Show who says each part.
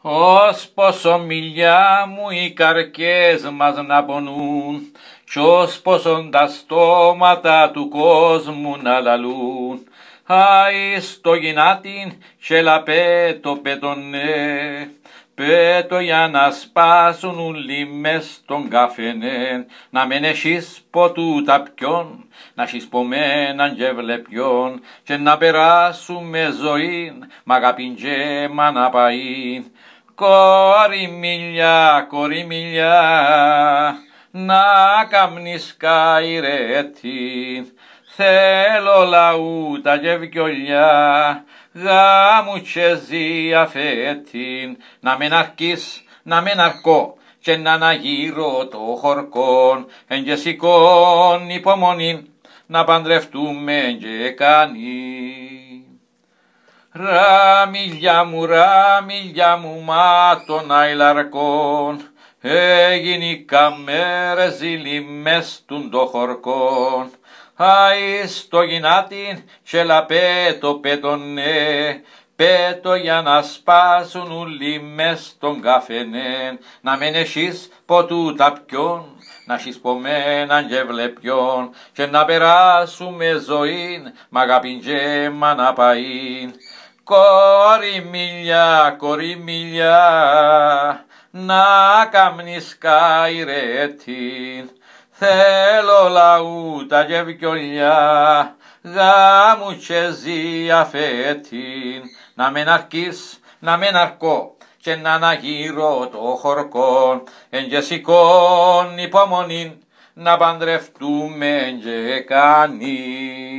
Speaker 1: Ως πόσο μιλιά μου οι καρκές μας να πονούν κι ως πόσον τα στόματα του κόσμου να λαλούν Άι στο γυνάτιν και λαπέ το πετονέ Πέτω για να σπάσουν ουλί μες τον καφενέ, να μεν εσείς τα πιον, να έχεις πομέναν και βλεπιον, και να περάσουμε ζωή, μ' αγαπήν και μ' αναπαήν. Κοριμίλια, κοριμίλια, να η καϊρέτη, θέλω λαού τα γευκιολιά, γάμου τσεζί αφέτην, να μην αρκείς, να μην αρκώ, και να αναγύρω το χορκόν, εν και σηκών υπομονήν, να παντρευτούμε και κάνει. Ραμιλιά μου, ραμιλιά μου, μάτων λαρκόν έγινε η καμέρα ζήλη μες των το Άι στο γυνάτιν και λαπέτο πέτονε, πέτο ναι. για να σπάσουν ούλοι μες τον καφενέν, να μην εσείς ποτού τα πιόν να σεις πομέναν και βλεπιόν και να περάσουμε ζωήν, μ' αγάπην και μ' αναπαήν. Κοριμίλια, κοριμίλια, να κάμνεις
Speaker 2: ρετίν
Speaker 1: θέλω λαού τα γευκιολιά, γάμου και φετίν να μεν αρκείς, να μεν αρκώ, και να αναγύρω το χορκό, εν και σηκών να παντρευτούμε και κανείς.